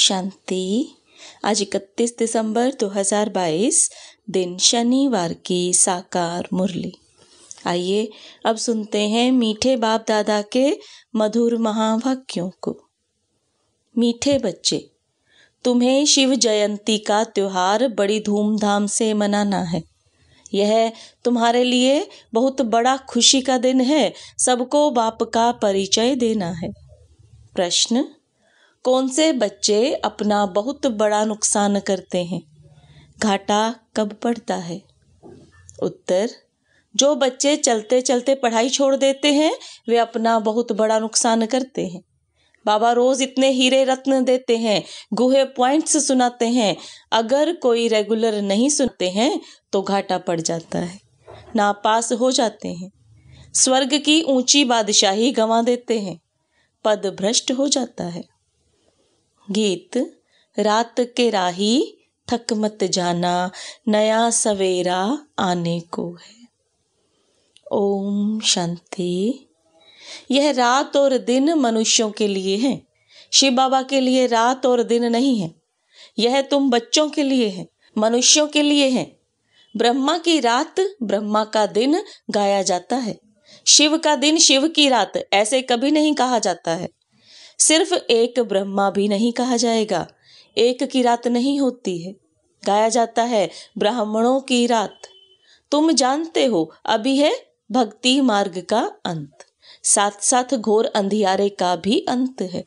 शांति आज इकतीस दिसंबर 2022 दिन शनिवार की साकार मुरली आइए अब सुनते हैं मीठे बाप दादा के मधुर महावाक्यों को मीठे बच्चे तुम्हें शिव जयंती का त्योहार बड़ी धूमधाम से मनाना है यह तुम्हारे लिए बहुत बड़ा खुशी का दिन है सबको बाप का परिचय देना है प्रश्न कौन से बच्चे अपना बहुत बड़ा नुकसान करते हैं घाटा कब पड़ता है उत्तर जो बच्चे चलते चलते पढ़ाई छोड़ देते हैं वे अपना बहुत बड़ा नुकसान करते हैं बाबा रोज इतने हीरे रत्न देते हैं गुहे पॉइंट्स सुनाते हैं अगर कोई रेगुलर नहीं सुनते हैं तो घाटा पड़ जाता है नापास हो जाते हैं स्वर्ग की ऊंची बादशाही गंवा देते हैं पद भ्रष्ट हो जाता है गीत रात के राही थक मत जाना नया सवेरा आने को है ओम शांति यह रात और दिन मनुष्यों के लिए है शिव बाबा के लिए रात और दिन नहीं है यह तुम बच्चों के लिए है मनुष्यों के लिए है ब्रह्मा की रात ब्रह्मा का दिन गाया जाता है शिव का दिन शिव की रात ऐसे कभी नहीं कहा जाता है सिर्फ एक ब्रह्मा भी नहीं कहा जाएगा एक की रात नहीं होती है गाया जाता है ब्राह्मणों की रात तुम जानते हो अभी है भक्ति मार्ग का अंत साथ साथ घोर अंधियारे का भी अंत है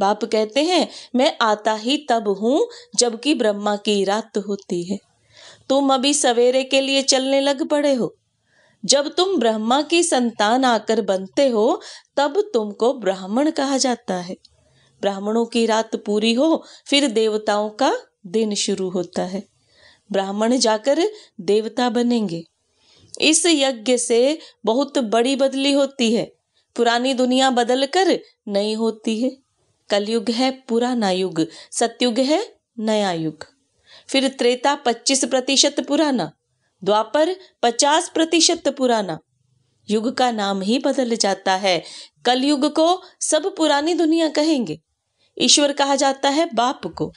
बाप कहते हैं मैं आता ही तब हूं जबकि ब्रह्मा की रात होती है तुम अभी सवेरे के लिए चलने लग पड़े हो जब तुम ब्रह्मा की संतान आकर बनते हो तब तुमको ब्राह्मण कहा जाता है ब्राह्मणों की रात पूरी हो फिर देवताओं का दिन शुरू होता है ब्राह्मण जाकर देवता बनेंगे इस यज्ञ से बहुत बड़ी बदली होती है पुरानी दुनिया बदल कर नई होती है कलयुग है पुराना युग सतयुग है नया युग फिर त्रेता पच्चीस प्रतिशत पुराना द्वापर पचास प्रतिशत पुराना युग का नाम ही बदल जाता है कल युग को सब पुरानी दुनिया कहेंगे ईश्वर कहा जाता है बाप को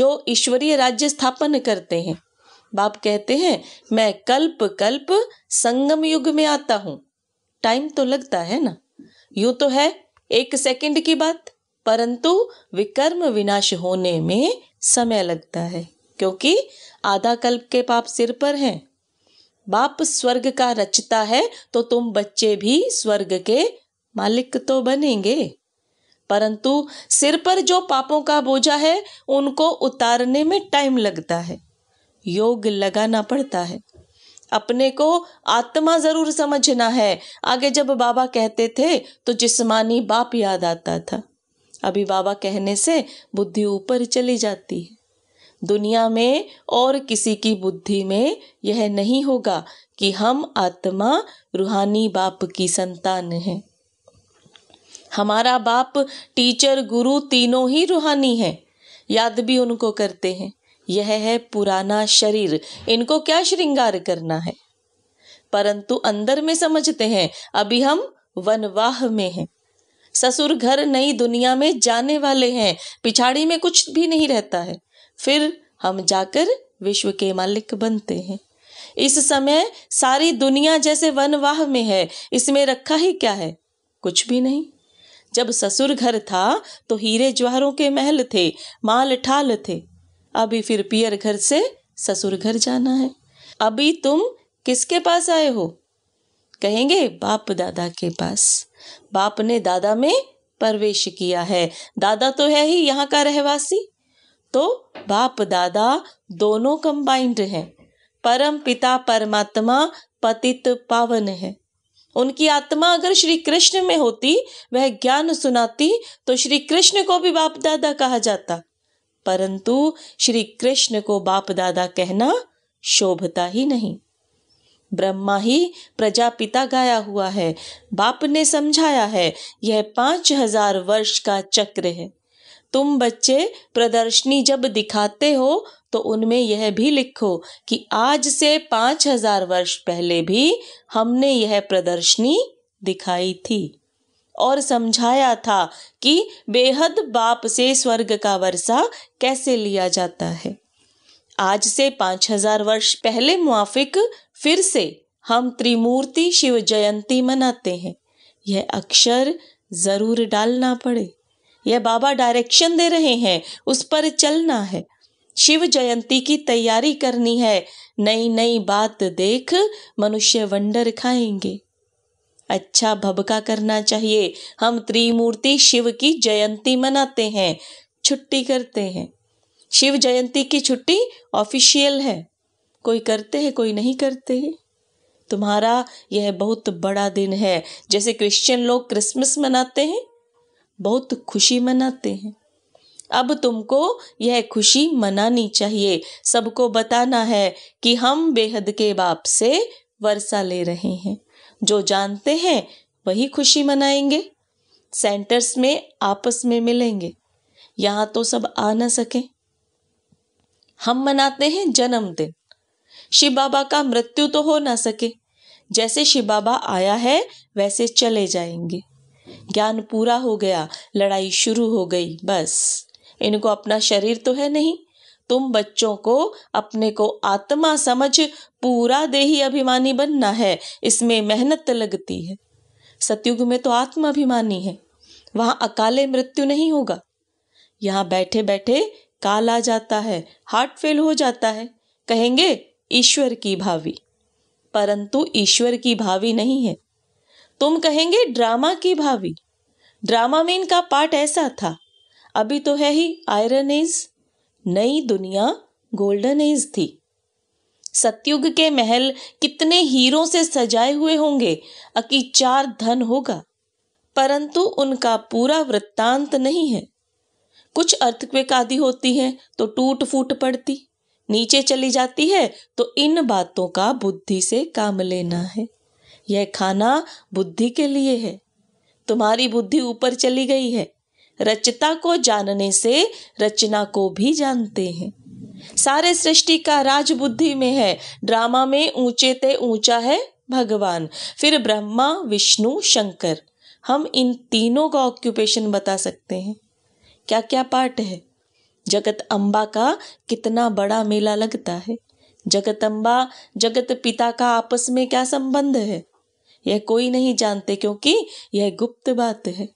जो ईश्वरीय राज्य स्थापन करते हैं बाप कहते हैं मैं कल्प कल्प संगम युग में आता हूं टाइम तो लगता है ना यूं तो है एक सेकंड की बात परंतु विकर्म विनाश होने में समय लगता है क्योंकि आधा कल्प के पाप सिर पर हैं बाप स्वर्ग का रचता है तो तुम बच्चे भी स्वर्ग के मालिक तो बनेंगे परंतु सिर पर जो पापों का बोझा है उनको उतारने में टाइम लगता है योग लगाना पड़ता है अपने को आत्मा जरूर समझना है आगे जब बाबा कहते थे तो जिस्मानी बाप याद आता था अभी बाबा कहने से बुद्धि ऊपर चली जाती है दुनिया में और किसी की बुद्धि में यह नहीं होगा कि हम आत्मा रूहानी बाप की संतान हैं हमारा बाप टीचर गुरु तीनों ही रूहानी हैं याद भी उनको करते हैं यह है पुराना शरीर इनको क्या श्रृंगार करना है परंतु अंदर में समझते हैं अभी हम वनवाह में हैं ससुर घर नई दुनिया में जाने वाले हैं पिछाड़ी में कुछ भी नहीं रहता है फिर हम जाकर विश्व के मालिक बनते हैं इस समय सारी दुनिया जैसे वनवाह में है इसमें रखा ही क्या है कुछ भी नहीं जब ससुर घर था तो हीरे ज्वारों के महल थे माल ठाल थे अभी फिर पियर घर से ससुर घर जाना है अभी तुम किसके पास आए हो कहेंगे बाप दादा के पास बाप ने दादा में प्रवेश किया है दादा तो है ही यहाँ का रहवासी तो बाप दादा दोनों कंबाइंड हैं परम पिता परमात्मा पतित पावन है उनकी आत्मा अगर श्री कृष्ण में होती वह ज्ञान सुनाती तो श्री कृष्ण को भी बाप दादा कहा जाता परंतु श्री कृष्ण को बाप दादा कहना शोभता ही नहीं ब्रह्मा ही प्रजापिता गाया हुआ है बाप ने समझाया है यह पांच हजार वर्ष का चक्र है तुम बच्चे प्रदर्शनी जब दिखाते हो तो उनमें यह भी लिखो कि आज से पांच हजार वर्ष पहले भी हमने यह प्रदर्शनी दिखाई थी और समझाया था कि बेहद बाप से स्वर्ग का वर्षा कैसे लिया जाता है आज से पांच हजार वर्ष पहले मुआफिक फिर से हम त्रिमूर्ति शिव जयंती मनाते हैं यह अक्षर ज़रूर डालना पड़े यह बाबा डायरेक्शन दे रहे हैं उस पर चलना है शिव जयंती की तैयारी करनी है नई नई बात देख मनुष्य वंडर खाएंगे अच्छा भबका करना चाहिए हम त्रिमूर्ति शिव की जयंती मनाते हैं छुट्टी करते हैं शिव जयंती की छुट्टी ऑफिशियल है कोई करते हैं कोई नहीं करते हैं तुम्हारा यह बहुत बड़ा दिन है जैसे क्रिश्चियन लोग क्रिसमस मनाते हैं बहुत खुशी मनाते हैं अब तुमको यह खुशी मनानी चाहिए सबको बताना है कि हम बेहद के बाप से वर्षा ले रहे हैं जो जानते हैं वही खुशी मनाएंगे सेंटर्स में आपस में मिलेंगे यहाँ तो सब आ ना सके हम मनाते हैं जन्मदिन शिव बाबा का मृत्यु तो हो ना सके जैसे शिव बाबा आया है वैसे चले जाएंगे ज्ञान पूरा हो गया लड़ाई शुरू हो गई बस इनको अपना शरीर तो है नहीं तुम बच्चों को अपने को आत्मा समझ पूरा देही अभिमानी बनना है इसमें मेहनत लगती है सतयुग में तो आत्मा अभिमानी है वहां अकाले मृत्यु नहीं होगा यहाँ बैठे बैठे काल आ जाता है हार्ट फेल हो जाता है कहेंगे ईश्वर की भावी परंतु ईश्वर की भावी नहीं है तुम कहेंगे ड्रामा की भावी ड्रामा में इनका पार्ट ऐसा था अभी तो है ही आयरन एज नई दुनिया गोल्डन एज थी सत्युग के महल कितने हीरों से सजाए हुए होंगे अकी चार धन होगा परंतु उनका पूरा वृत्तांत नहीं है कुछ अर्थक्वेक आदि होती है तो टूट फूट पड़ती नीचे चली जाती है तो इन बातों का बुद्धि से काम लेना है यह खाना बुद्धि के लिए है तुम्हारी बुद्धि ऊपर चली गई है रचता को जानने से रचना को भी जानते हैं सारे सृष्टि का राज बुद्धि में है ड्रामा में ऊंचे ते ऊंचा है भगवान फिर ब्रह्मा विष्णु शंकर हम इन तीनों का ऑक्यूपेशन बता सकते हैं क्या क्या पार्ट है जगत अम्बा का कितना बड़ा मेला लगता है जगत अम्बा जगत पिता का आपस में क्या संबंध है यह कोई नहीं जानते क्योंकि यह गुप्त बात है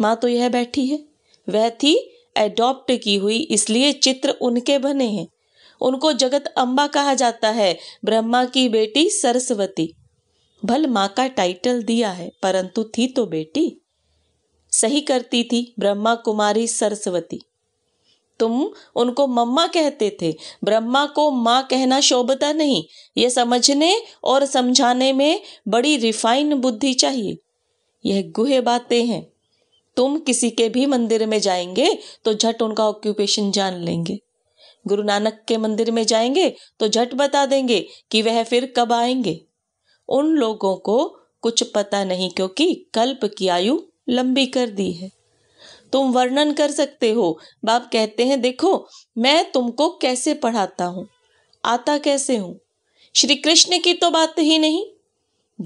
माँ तो यह बैठी है वह थी एडॉप्ट की हुई इसलिए चित्र उनके बने हैं उनको जगत अम्बा कहा जाता है ब्रह्मा की बेटी सरस्वती भल माँ का टाइटल दिया है परंतु थी तो बेटी सही करती थी ब्रह्मा कुमारी सरस्वती तुम उनको मम्मा कहते थे ब्रह्मा को माँ कहना शोभता नहीं यह समझने और समझाने में बड़ी रिफाइन बुद्धि चाहिए यह गुहे बातें हैं तुम किसी के भी मंदिर में जाएंगे तो झट उनका ऑक्यूपेशन जान लेंगे गुरु नानक के मंदिर में जाएंगे तो झट बता देंगे कि वह फिर कब आएंगे उन लोगों को कुछ पता नहीं क्योंकि कल्प की आयु लंबी कर दी है तुम वर्णन कर सकते हो बाप कहते हैं देखो मैं तुमको कैसे पढ़ाता हूँ आता कैसे हूँ श्री कृष्ण की तो बात ही नहीं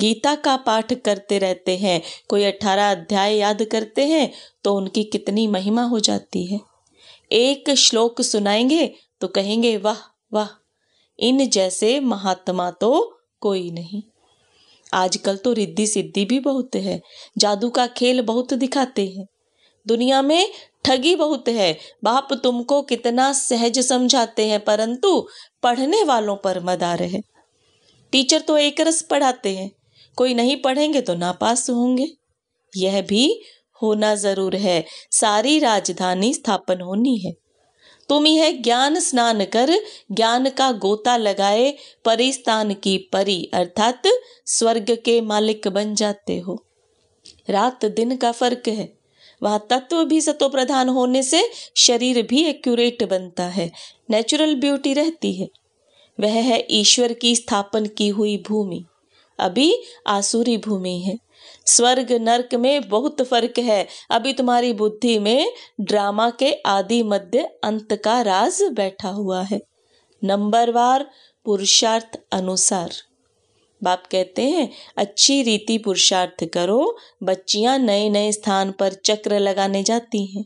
गीता का पाठ करते रहते हैं कोई अठारह अध्याय याद करते हैं तो उनकी कितनी महिमा हो जाती है एक श्लोक सुनाएंगे तो कहेंगे वाह वाह इन जैसे महात्मा तो कोई नहीं आजकल तो रिद्धि सिद्धि भी बहुत है जादू का खेल बहुत दिखाते हैं दुनिया में ठगी बहुत है बाप तुमको कितना सहज समझाते हैं परंतु पढ़ने वालों पर मदार है टीचर तो एक रस पढ़ाते हैं कोई नहीं पढ़ेंगे तो नापास होंगे यह भी होना जरूर है सारी राजधानी स्थापन होनी है तुम यह ज्ञान स्नान कर ज्ञान का गोता लगाए परिस्तान की परी अर्थात स्वर्ग के मालिक बन जाते हो रात दिन का फर्क है वह तत्व भी सतो प्रधान होने से शरीर भी एक्यूरेट बनता है नेचुरल ब्यूटी रहती है वह है ईश्वर की स्थापन की हुई भूमि अभी आसुरी भूमि है स्वर्ग नरक में बहुत फर्क है अभी तुम्हारी बुद्धि में ड्रामा के आदि मध्य अंत का राज बैठा हुआ है नंबरवार पुरुषार्थ अनुसार बाप कहते हैं अच्छी रीति पुरुषार्थ करो बच्चियां नए नए स्थान पर चक्र लगाने जाती हैं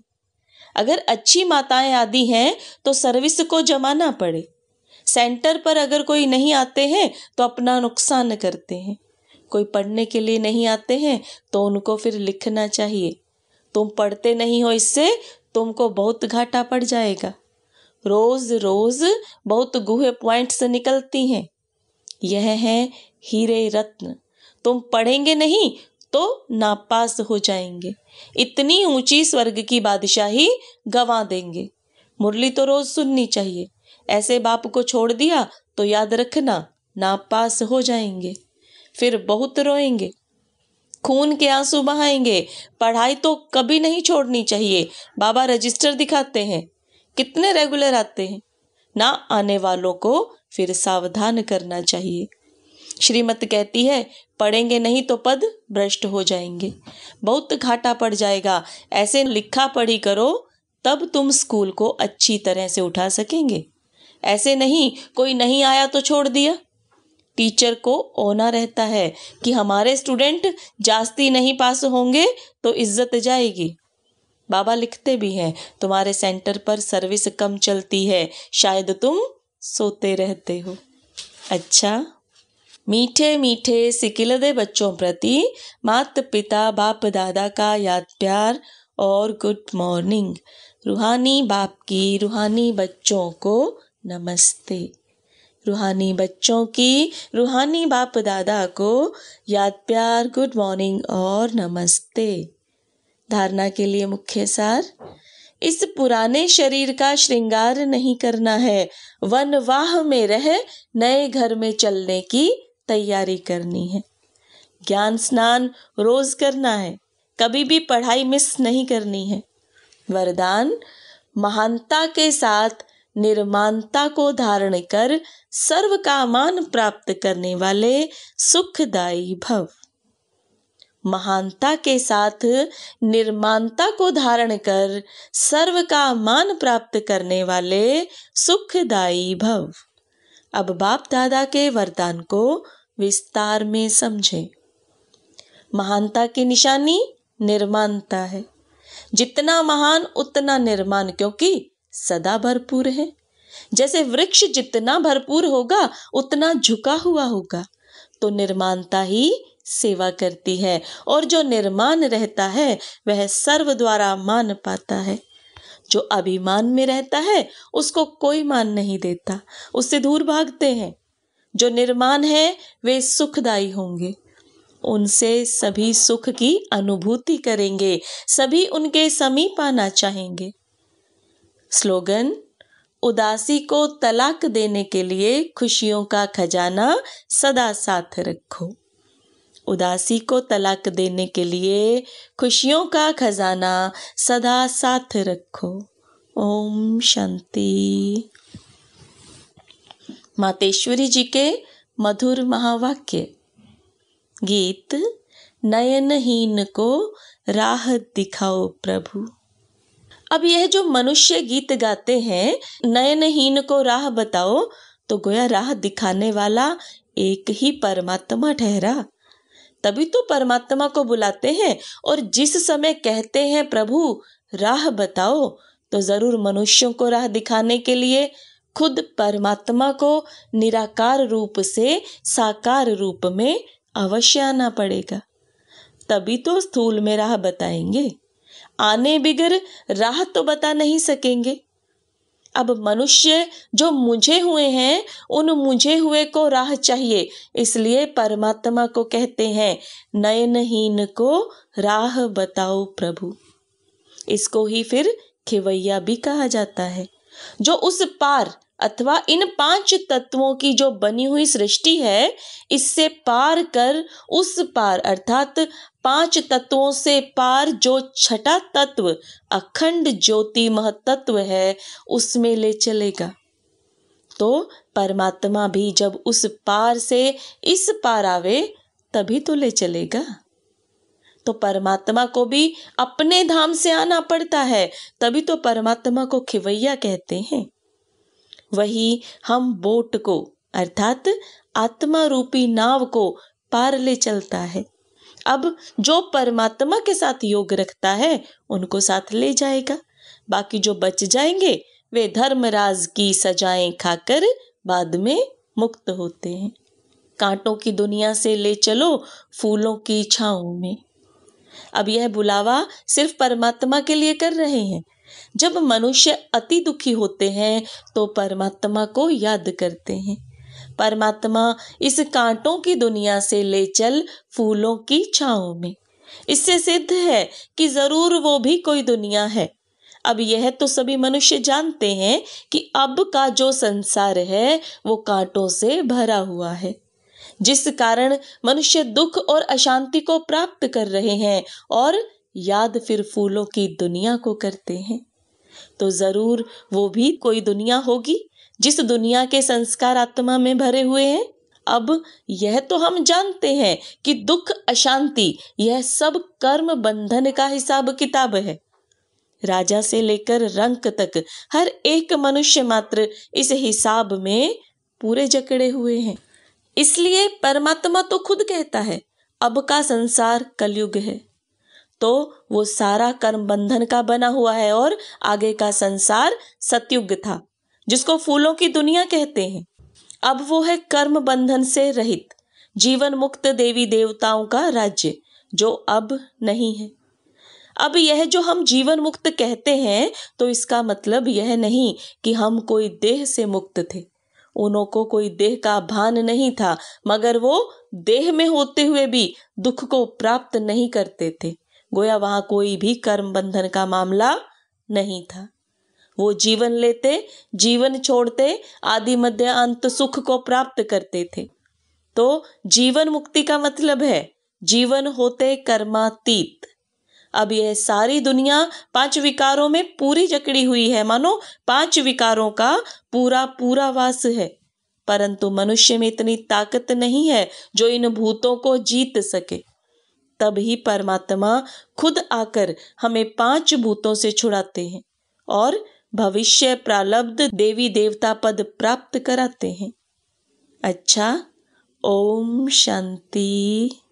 अगर अच्छी माताएं आदि हैं तो सर्विस को जमाना पड़े सेंटर पर अगर कोई नहीं आते हैं तो अपना नुकसान करते हैं कोई पढ़ने के लिए नहीं आते हैं तो उनको फिर लिखना चाहिए तुम पढ़ते नहीं हो इससे तुमको बहुत घाटा पड़ जाएगा रोज़ रोज़ बहुत गुहे पॉइंट्स निकलती हैं यह है हीरे रत्न तुम पढ़ेंगे नहीं तो नापास हो जाएंगे इतनी ऊंची स्वर्ग की बादशाही गवा देंगे मुरली तो रोज सुननी चाहिए ऐसे बाप को छोड़ दिया तो याद रखना नापास हो जाएंगे फिर बहुत रोएंगे खून के आंसू बहाएंगे पढ़ाई तो कभी नहीं छोड़नी चाहिए बाबा रजिस्टर दिखाते हैं कितने रेगुलर आते हैं ना आने वालों को फिर सावधान करना चाहिए श्रीमत कहती है पढ़ेंगे नहीं तो पद भ्रष्ट हो जाएंगे बहुत घाटा पड़ जाएगा ऐसे लिखा पढ़ी करो तब तुम स्कूल को अच्छी तरह से उठा सकेंगे ऐसे नहीं कोई नहीं आया तो छोड़ दिया टीचर को ओना रहता है कि हमारे स्टूडेंट जास्ती नहीं पास होंगे तो इज्जत जाएगी बाबा लिखते भी हैं तुम्हारे सेंटर पर सर्विस कम चलती है शायद तुम सोते रहते हो अच्छा मीठे मीठे सिकिलदे बच्चों प्रति मात पिता बाप दादा का याद प्यार और गुड मॉर्निंग रूहानी बाप की रूहानी बच्चों को नमस्ते रूहानी बच्चों की रूहानी बाप दादा को याद प्यार गुड मॉर्निंग और नमस्ते धारणा के लिए मुख्य सार इस पुराने शरीर का श्रृंगार नहीं करना है वन वाह में रह नए घर में चलने की तैयारी करनी है ज्ञान स्नान रोज करना है कभी भी पढ़ाई मिस नहीं करनी है वरदान महानता के साथ निर्मानता को धारण कर सर्व का मान प्राप्त करने वाले सुखदायी भव महानता के साथ निर्माणता को धारण कर सर्व का मान प्राप्त करने वाले सुखदायी भव अब बाप दादा के वरदान को विस्तार में समझें महानता की निशानी निर्माणता है जितना महान उतना निर्माण क्योंकि सदा भरपूर है जैसे वृक्ष जितना भरपूर होगा उतना झुका हुआ होगा तो निर्माणता ही सेवा करती है और जो निर्माण रहता है वह सर्व द्वारा मान पाता है जो अभिमान में रहता है उसको कोई मान नहीं देता उससे दूर भागते हैं जो निर्माण है वे सुखदायी होंगे उनसे सभी सुख की अनुभूति करेंगे सभी उनके समीप आना चाहेंगे स्लोगन उदासी को तलाक देने के लिए खुशियों का खजाना सदा साथ रखो उदासी को तलाक देने के लिए खुशियों का खजाना सदा साथ रखो ओम शांति मातेश्वरी जी के मधुर महावाक्य गीत नयनहीन को राह दिखाओ प्रभु अब यह जो मनुष्य गीत गाते हैं नयनहीन को राह बताओ तो गोया राह दिखाने वाला एक ही परमात्मा ठहरा तभी तो परमात्मा को बुलाते हैं और जिस समय कहते हैं प्रभु राह बताओ तो ज़रूर मनुष्यों को राह दिखाने के लिए खुद परमात्मा को निराकार रूप से साकार रूप में अवश्य आना पड़ेगा तभी तो स्थूल में राह बताएंगे आने बिगर राह तो बता नहीं सकेंगे अब मनुष्य जो मुझे हुए हैं उन मुझे हुए को राह चाहिए इसलिए परमात्मा को कहते हैं नयनहीन को राह बताओ प्रभु इसको ही फिर खिवैया भी कहा जाता है जो उस पार अथवा इन पांच तत्वों की जो बनी हुई सृष्टि है इससे पार कर उस पार अर्थात पांच तत्वों से पार जो छठा तत्व अखंड ज्योति महतत्व है उसमें ले चलेगा तो परमात्मा भी जब उस पार से इस पार आवे तभी तो ले चलेगा तो परमात्मा को भी अपने धाम से आना पड़ता है तभी तो परमात्मा को खिवैया कहते हैं वही हम बोट को अर्थात आत्मा रूपी नाव को पार ले चलता है अब जो परमात्मा के साथ योग रखता है उनको साथ ले जाएगा बाकी जो बच जाएंगे वे धर्मराज की सजाएं खाकर बाद में मुक्त होते हैं कांटों की दुनिया से ले चलो फूलों की छाओं में अब यह बुलावा सिर्फ परमात्मा के लिए कर रहे हैं जब मनुष्य अति दुखी होते हैं तो परमात्मा को याद करते हैं परमात्मा इस कांटों की दुनिया से ले चल फूलों की छाओ में इससे सिद्ध है कि जरूर वो भी कोई दुनिया है अब यह तो सभी मनुष्य जानते हैं कि अब का जो संसार है वो कांटों से भरा हुआ है जिस कारण मनुष्य दुख और अशांति को प्राप्त कर रहे हैं और याद फिर फूलों की दुनिया को करते हैं तो ज़रूर वो भी कोई दुनिया होगी जिस दुनिया के संस्कार आत्मा में भरे हुए हैं अब यह तो हम जानते हैं कि दुख अशांति यह सब कर्म बंधन का हिसाब किताब है राजा से लेकर रंक तक हर एक मनुष्य मात्र इस हिसाब में पूरे जकड़े हुए हैं इसलिए परमात्मा तो खुद कहता है अब का संसार कलयुग है तो वो सारा कर्म बंधन का बना हुआ है और आगे का संसार सतयुग था जिसको फूलों की दुनिया कहते हैं अब वो है कर्म बंधन से रहित जीवन मुक्त देवी देवताओं का राज्य जो अब नहीं है अब यह जो हम जीवन मुक्त कहते हैं तो इसका मतलब यह नहीं कि हम कोई देह से मुक्त थे उन्हों को कोई देह का भान नहीं था मगर वो देह में होते हुए भी दुख को प्राप्त नहीं करते थे गोया वहां कोई भी कर्म बंधन का मामला नहीं था वो जीवन लेते जीवन छोड़ते आदि मध्य अंत सुख को प्राप्त करते थे तो जीवन मुक्ति का मतलब है जीवन होते कर्मातीत अब यह सारी दुनिया पांच विकारों में पूरी जकड़ी हुई है मानो पांच विकारों का पूरा पूरा वास है परंतु मनुष्य में इतनी ताकत नहीं है जो इन भूतों को जीत सके तभी परमात्मा खुद आकर हमें पांच भूतों से छुड़ाते हैं और भविष्य प्रालब्ध देवी देवता पद प्राप्त कराते हैं अच्छा ओम शांति